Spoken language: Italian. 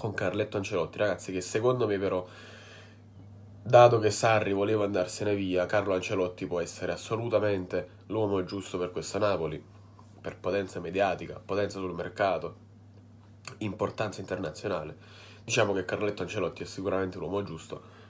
con Carletto Ancelotti, ragazzi, che secondo me però, dato che Sarri voleva andarsene via, Carlo Ancelotti può essere assolutamente l'uomo giusto per questa Napoli, per potenza mediatica, potenza sul mercato, importanza internazionale. Diciamo che Carletto Ancelotti è sicuramente l'uomo giusto